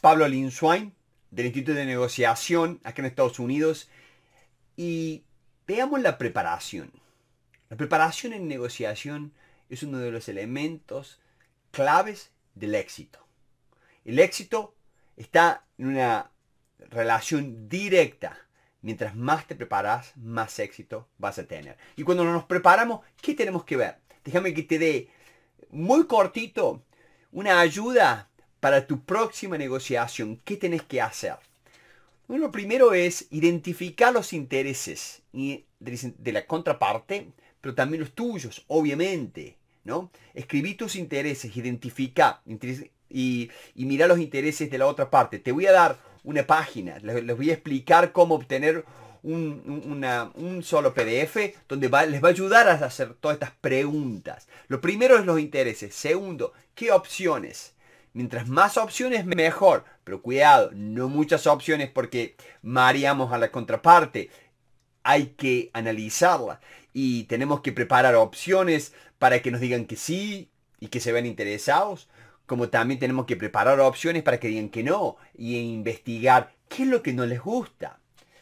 Pablo Linswain del Instituto de Negociación acá en Estados Unidos. Y veamos la preparación. La preparación en negociación es uno de los elementos claves del éxito. El éxito está en una relación directa. Mientras más te preparas, más éxito vas a tener. Y cuando nos preparamos, ¿qué tenemos que ver? Déjame que te dé muy cortito una ayuda para tu próxima negociación, ¿qué tenés que hacer? Bueno, lo primero es identificar los intereses de la contraparte, pero también los tuyos, obviamente. ¿no? Escribí tus intereses, identifica y, mirar mira los intereses de la otra parte. Te voy a dar una página, les, voy a explicar cómo obtener un, solo PDF donde les va a ayudar a hacer todas estas preguntas. Lo primero es los intereses. Segundo, ¿qué opciones? Mientras más opciones, mejor. Pero cuidado, no muchas opciones porque mareamos a la contraparte. Hay que analizarla y tenemos que preparar opciones para que nos digan que sí y que se vean interesados. Como también tenemos que preparar opciones para que digan que no y investigar qué es lo que no les gusta.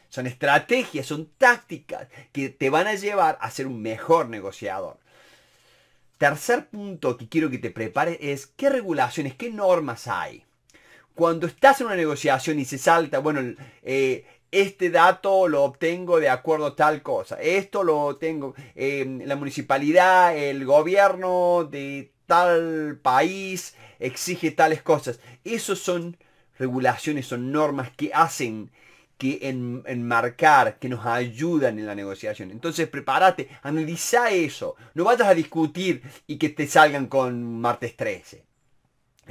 Son estrategias, son tácticas que te van a llevar a ser un mejor negociador. Tercer punto que quiero que te prepares es qué regulaciones, qué normas hay. Cuando estás en una negociación y se salta, bueno, eh, este dato lo obtengo de acuerdo a tal cosa, esto lo tengo em, la municipalidad, el gobierno de tal país exige tales cosas. Esos son regulaciones, son normas que hacen enmarcar, que nos ayudan en la negociación. Entonces prepárate, analiza eso. No vayas a discutir y que te salgan con martes 13. Ese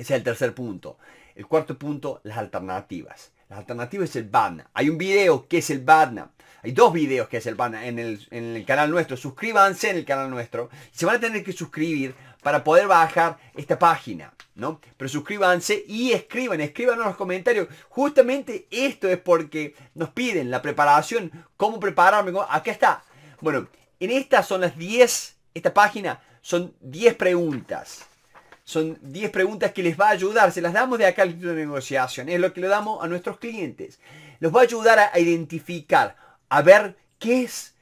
es el tercer punto. El cuarto punto, las alternativas. Las alternativas es el BADNA. Hay un video que es el BADNA. Hay dos videos que es el BADNA en el, en el canal nuestro. Suscríbanse en el canal nuestro. Se van a tener que suscribir para poder bajar esta página, ¿no? Pero suscríbanse y escriban, escriban en los comentarios. Justamente esto es porque nos piden la preparación, cómo prepararme. Acá está. Bueno, en estas son las 10, esta página son 10 preguntas. Son 10 preguntas que les va a ayudar. Se las damos de acá al de Negociación. Es lo que le damos a nuestros clientes. Los va a ayudar a, identificar, a ver qué es,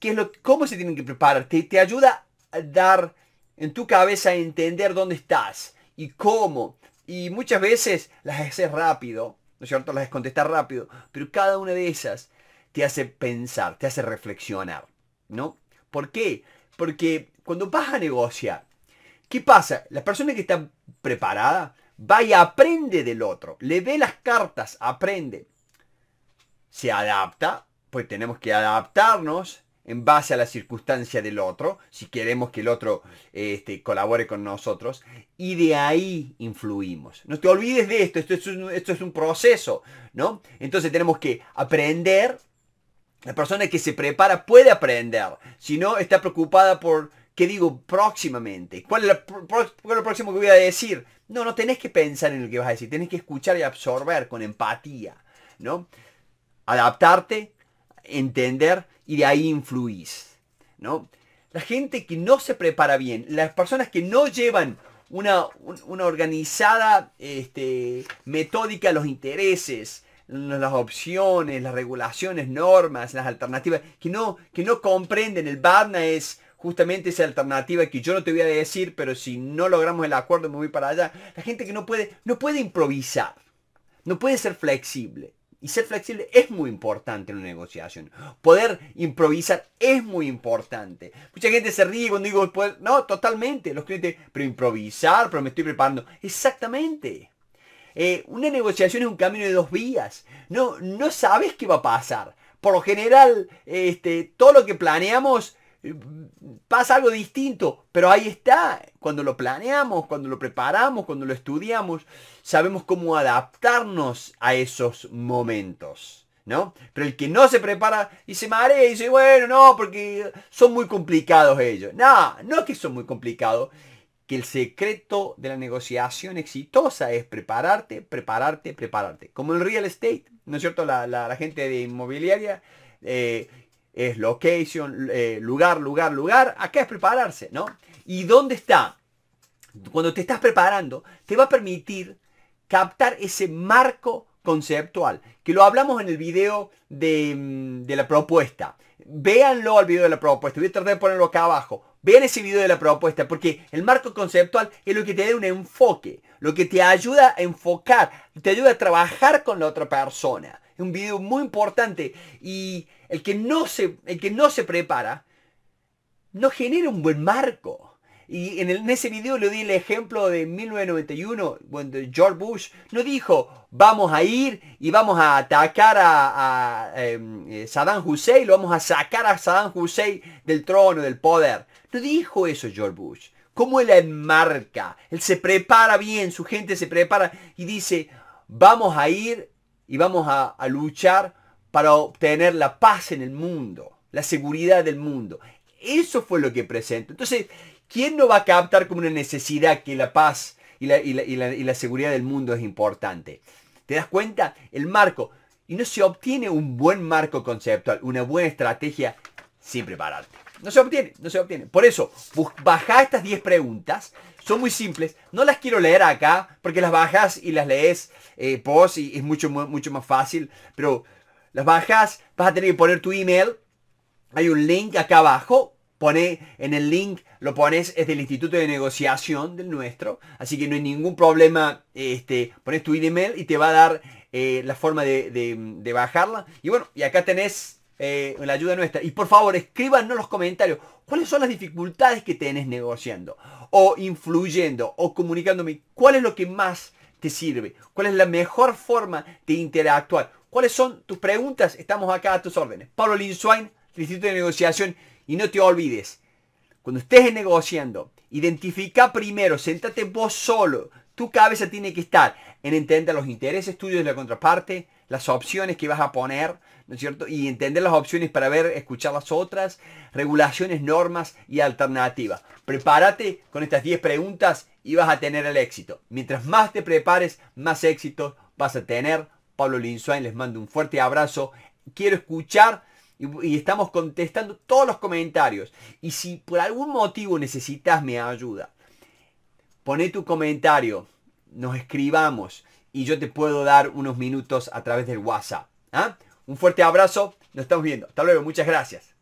qué es lo, cómo se tienen que preparar. te ayuda a dar en tu cabeza entender dónde estás y cómo. Y muchas veces las haces rápido, ¿no es cierto? Las contestar rápido, pero cada una de esas te hace pensar, te hace reflexionar, ¿no? ¿Por qué? Porque cuando vas a negociar, ¿qué pasa? La persona que está preparada va y aprende del otro, le ve las cartas, aprende, se adapta, pues tenemos que adaptarnos en base a la circunstancia del otro, si queremos que el otro este, colabore con nosotros, y de ahí influimos. No te olvides de esto, esto es un, esto es un proceso, ¿no? Entonces tenemos que aprender, la persona que se prepara puede aprender, si no está preocupada por ¿Qué digo próximamente? ¿Cuál es, lo próximo que voy a decir? No, no tenés que pensar en lo que vas a decir, tenés que escuchar y absorber con empatía, ¿no? Adaptarte, entender y de ahí influís. ¿no? La gente que no se prepara bien, las personas que no llevan una, una organizada este, metódica a los intereses, las opciones, las regulaciones, normas, las alternativas, que no, que no comprenden. El BARNA es justamente esa alternativa que yo no te voy a decir, pero si no logramos el acuerdo me voy para allá. La gente que no puede, no puede improvisar, no puede ser flexible. Y ser flexible es muy importante en una negociación. Poder improvisar es muy importante. Mucha gente se ríe cuando digo, pues, no, totalmente. Los clientes, pero improvisar, pero me estoy preparando. Exactamente. Eh, una negociación es un camino de dos vías. No, no sabes qué va a pasar. Por lo general, este, todo lo que planeamos eh, pasa algo distinto, pero ahí está, cuando lo planeamos, cuando lo preparamos, cuando lo estudiamos, sabemos cómo adaptarnos a esos momentos, ¿no? Pero el que no se prepara y se marea y dice, bueno, no, porque son muy complicados ellos. No, no es que son muy complicados, que el secreto de la negociación exitosa es prepararte, prepararte, prepararte. Como el real estate, ¿no es cierto? La, la, gente de inmobiliaria... Eh, es location, eh, lugar, lugar, lugar. Acá es prepararse, ¿no? ¿Y dónde está? Cuando te estás preparando, te va a permitir captar ese marco conceptual, que lo hablamos en el video de, mm, de la propuesta. Véanlo al video de la propuesta, voy a tratar de ponerlo acá abajo. Vean ese video de la propuesta, porque el marco conceptual es lo que te da un enfoque, lo que te ayuda a enfocar, te ayuda a trabajar con la otra persona. Es un video muy importante y el que no se, el que no se prepara no genera un buen marco. Y en, ese video le di el ejemplo de 1991, cuando George Bush no dijo, vamos a ir y vamos a atacar a, em, eh, Saddam Hussein, lo vamos a sacar a Saddam Hussein del trono, del poder dijo eso George Bush. ¿Cómo él enmarca? Él se prepara bien, su gente se prepara y dice, vamos a ir y vamos a, luchar para obtener la paz en el mundo, la seguridad del mundo. Eso fue lo que presentó. Entonces, ¿quién no va a captar como una necesidad que la paz y la seguridad del mundo es importante? ¿Te das cuenta? El marco. Y no se obtiene un buen marco conceptual, una buena estrategia sin prepararte. No se obtiene, no se obtiene. Por eso, bajá estas 10 preguntas. Son muy simples. No las quiero leer acá porque las bajas y las lees eh, post y es mucho, mucho más fácil. Pero las bajas, vas a tener que poner tu email. Hay un link acá abajo. Pone en el link, lo pones, es del Instituto de Negociación del nuestro. Así que no hay ningún problema. Este, pones tu email y te va a dar eh, la forma de, de bajarla. Y bueno, y acá tenés eh, la ayuda nuestra. Y por favor, escríbanos los comentarios cuáles son las dificultades que tenés negociando, o influyendo, o comunicándome, cuál es lo que más te sirve, cuál es la mejor forma de interactuar, cuáles son tus preguntas, estamos acá a tus órdenes. Pablo Linswain, Instituto de Negociación, y no te olvides, cuando estés negociando, identifica primero, sentate vos solo, tu cabeza tiene que estar en entender los intereses tuyos de la contraparte, las opciones que vas a poner, ¿no es cierto? Y entender las opciones para ver, escuchar las otras, regulaciones, normas y alternativas. Prepárate con estas 10 preguntas y vas a tener el éxito. Mientras más te prepares, más éxito vas a tener. Pablo Linsuain les mando un fuerte abrazo. Quiero escuchar y, estamos contestando todos los comentarios. Y si por algún motivo necesitas mi ayuda, pone tu comentario, nos escribamos, y yo te puedo dar unos minutos a través del WhatsApp. ¿ah? Un fuerte abrazo, nos estamos viendo. Hasta luego, muchas gracias.